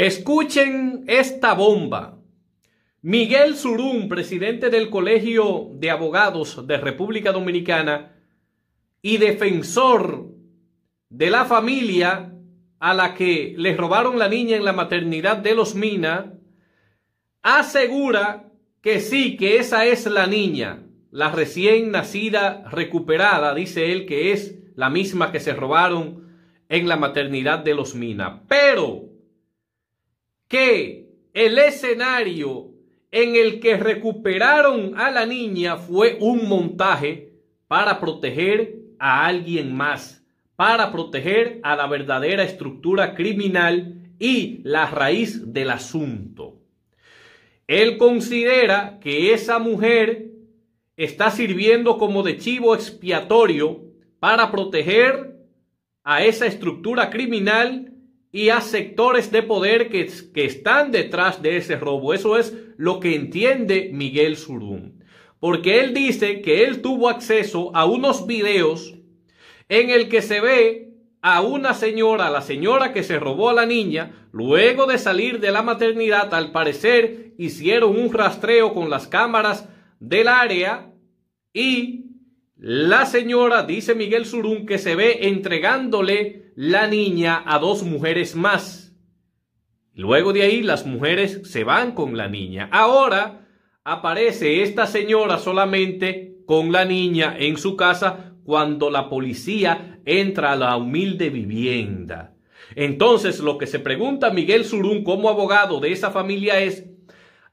Escuchen esta bomba. Miguel Surún, presidente del Colegio de Abogados de República Dominicana y defensor de la familia a la que les robaron la niña en la maternidad de los Mina, asegura que sí, que esa es la niña, la recién nacida recuperada, dice él que es la misma que se robaron en la maternidad de los Mina. Pero que el escenario en el que recuperaron a la niña fue un montaje para proteger a alguien más, para proteger a la verdadera estructura criminal y la raíz del asunto. Él considera que esa mujer está sirviendo como de chivo expiatorio para proteger a esa estructura criminal y a sectores de poder que, están detrás de ese robo. Eso es lo que entiende Miguel Zurún, Porque él dice que él tuvo acceso a unos videos en el que se ve a una señora, la señora que se robó a la niña, luego de salir de la maternidad, al parecer hicieron un rastreo con las cámaras del área y la señora, dice Miguel Surún, que se ve entregándole la niña a dos mujeres más. Luego de ahí las mujeres se van con la niña. Ahora aparece esta señora solamente con la niña en su casa cuando la policía entra a la humilde vivienda. Entonces lo que se pregunta Miguel Surún como abogado de esa familia es,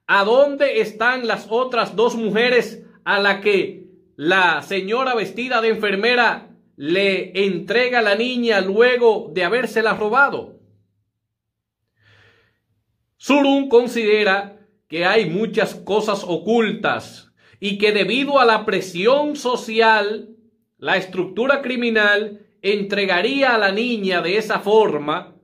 ¿a dónde están las otras dos mujeres a la que la señora vestida de enfermera le entrega a la niña luego de habérsela robado. Surun considera que hay muchas cosas ocultas y que debido a la presión social, la estructura criminal entregaría a la niña de esa forma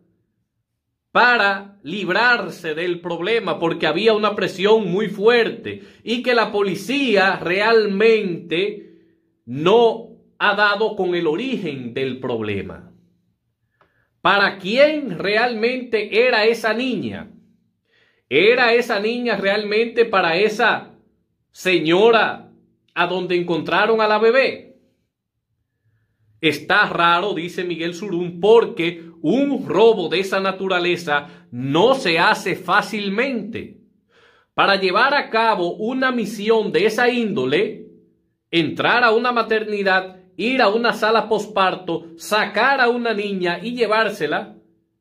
para librarse del problema porque había una presión muy fuerte y que la policía realmente no ha dado con el origen del problema. ¿Para quién realmente era esa niña? ¿Era esa niña realmente para esa señora a donde encontraron a la bebé? Está raro, dice Miguel Surún, porque un robo de esa naturaleza no se hace fácilmente. Para llevar a cabo una misión de esa índole, entrar a una maternidad, ir a una sala posparto, sacar a una niña y llevársela,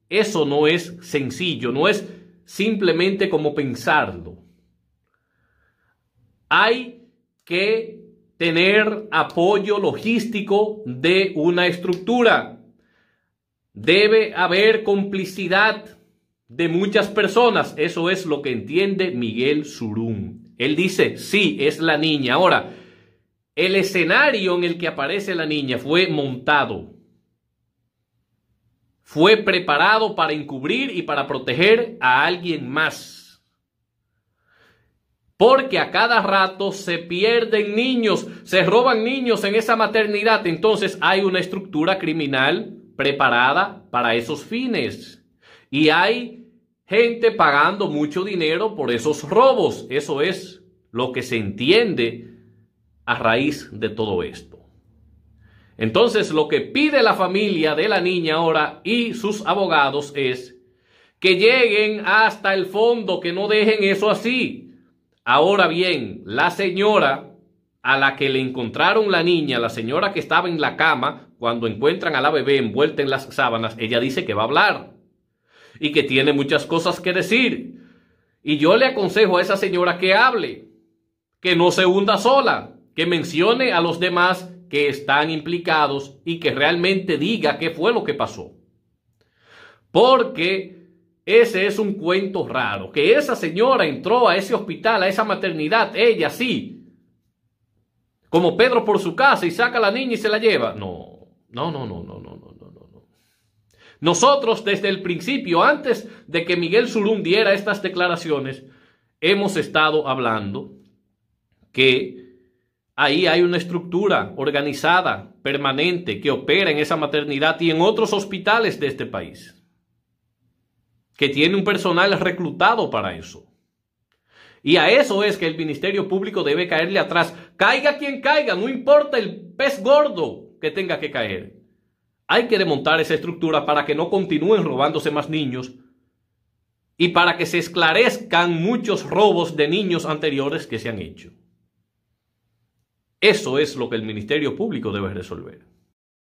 eso no es sencillo, no es simplemente como pensarlo. Hay que tener apoyo logístico de una estructura. Debe haber complicidad de muchas personas. Eso es lo que entiende Miguel Surum. Él dice, sí, es la niña. Ahora, el escenario en el que aparece la niña fue montado. Fue preparado para encubrir y para proteger a alguien más porque a cada rato se pierden niños, se roban niños en esa maternidad. Entonces hay una estructura criminal preparada para esos fines. Y hay gente pagando mucho dinero por esos robos. Eso es lo que se entiende a raíz de todo esto. Entonces lo que pide la familia de la niña ahora y sus abogados es que lleguen hasta el fondo, que no dejen eso así Ahora bien, la señora a la que le encontraron la niña, la señora que estaba en la cama, cuando encuentran a la bebé envuelta en las sábanas, ella dice que va a hablar y que tiene muchas cosas que decir. Y yo le aconsejo a esa señora que hable, que no se hunda sola, que mencione a los demás que están implicados y que realmente diga qué fue lo que pasó. Porque ese es un cuento raro. Que esa señora entró a ese hospital, a esa maternidad, ella sí. Como Pedro por su casa y saca a la niña y se la lleva. No, no, no, no, no, no, no, no, no. Nosotros desde el principio, antes de que Miguel Zulum diera estas declaraciones, hemos estado hablando que ahí hay una estructura organizada, permanente, que opera en esa maternidad y en otros hospitales de este país que tiene un personal reclutado para eso. Y a eso es que el Ministerio Público debe caerle atrás. Caiga quien caiga, no importa el pez gordo que tenga que caer. Hay que remontar esa estructura para que no continúen robándose más niños y para que se esclarezcan muchos robos de niños anteriores que se han hecho. Eso es lo que el Ministerio Público debe resolver.